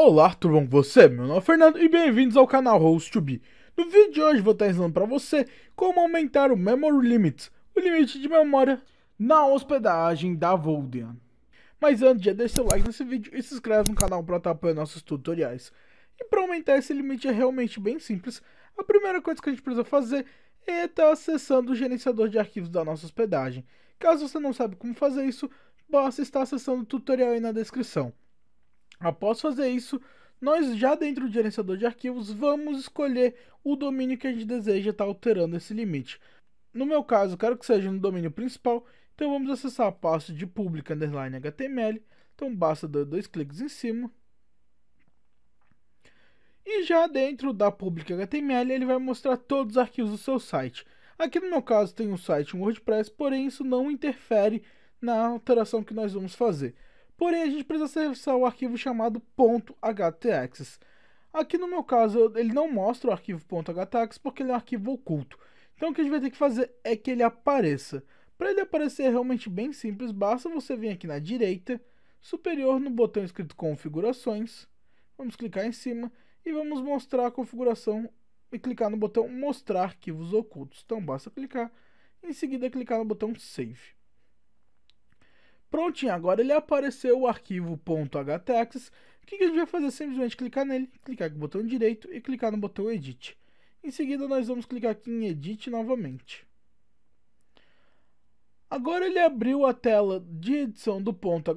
Olá, tudo bom com você? Meu nome é Fernando e bem-vindos ao canal Host No vídeo de hoje vou estar ensinando para você como aumentar o Memory Limit, o limite de memória, na hospedagem da Voldean. Mas antes, já deixa seu like nesse vídeo e se inscreve no canal para estar apoiando nossos tutoriais. E para aumentar esse limite é realmente bem simples. A primeira coisa que a gente precisa fazer é estar acessando o gerenciador de arquivos da nossa hospedagem. Caso você não saiba como fazer isso, basta estar acessando o tutorial aí na descrição. Após fazer isso, nós já dentro do gerenciador de arquivos vamos escolher o domínio que a gente deseja estar tá alterando esse limite. No meu caso, quero que seja no domínio principal, então vamos acessar a pasta de public underline html, então basta dar dois cliques em cima. E já dentro da public html ele vai mostrar todos os arquivos do seu site. Aqui no meu caso tem um site WordPress, porém isso não interfere na alteração que nós vamos fazer. Porém, a gente precisa acessar o arquivo chamado htx. Aqui no meu caso, ele não mostra o arquivo htx porque ele é um arquivo oculto. Então o que a gente vai ter que fazer é que ele apareça. Para ele aparecer é realmente bem simples, basta você vir aqui na direita, superior no botão escrito configurações, vamos clicar em cima e vamos mostrar a configuração e clicar no botão mostrar arquivos ocultos. Então basta clicar, em seguida clicar no botão save. Prontinho, agora ele apareceu o arquivo .htaxis. O que a gente vai fazer simplesmente clicar nele, clicar com o botão direito e clicar no botão Edit. Em seguida, nós vamos clicar aqui em Edit novamente. Agora ele abriu a tela de edição do ponto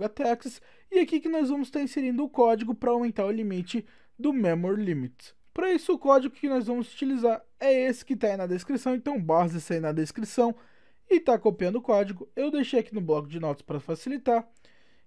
e aqui que nós vamos estar inserindo o código para aumentar o limite do memory limit. Para isso, o código que nós vamos utilizar é esse que está aí na descrição, então basta sair na descrição e está copiando o código. Eu deixei aqui no bloco de notas para facilitar.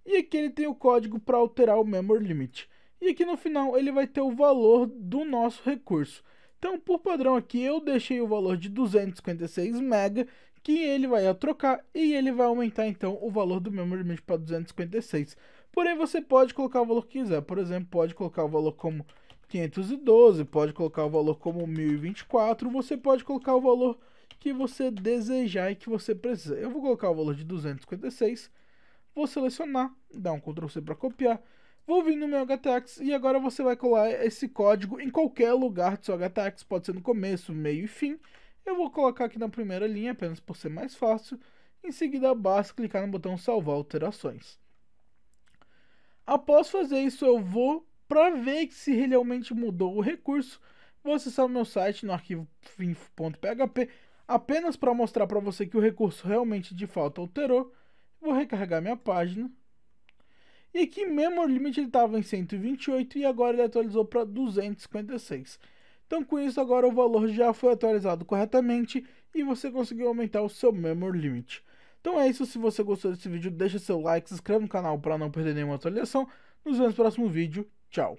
E aqui ele tem o código para alterar o memory limit. E aqui no final ele vai ter o valor do nosso recurso. Então, por padrão aqui, eu deixei o valor de 256 MB, que ele vai trocar e ele vai aumentar então o valor do memory limit para 256. Porém, você pode colocar o valor que quiser. Por exemplo, pode colocar o valor como 512, pode colocar o valor como 1024, você pode colocar o valor que você desejar e que você precisa. Eu vou colocar o valor de 256, vou selecionar, dar um Ctrl C para copiar, vou vir no meu HTX e agora você vai colar esse código em qualquer lugar do seu HTX, pode ser no começo, meio e fim. Eu vou colocar aqui na primeira linha, apenas por ser mais fácil. Em seguida, basta clicar no botão salvar alterações. Após fazer isso, eu vou para ver se realmente mudou o recurso. Vou acessar o meu site no arquivo .php Apenas para mostrar para você que o recurso realmente de falta alterou, vou recarregar minha página. E aqui memory limit ele estava em 128 e agora ele atualizou para 256. Então com isso agora o valor já foi atualizado corretamente e você conseguiu aumentar o seu memory limit. Então é isso, se você gostou desse vídeo deixa seu like, se inscreve no canal para não perder nenhuma atualização. Nos vemos no próximo vídeo, tchau!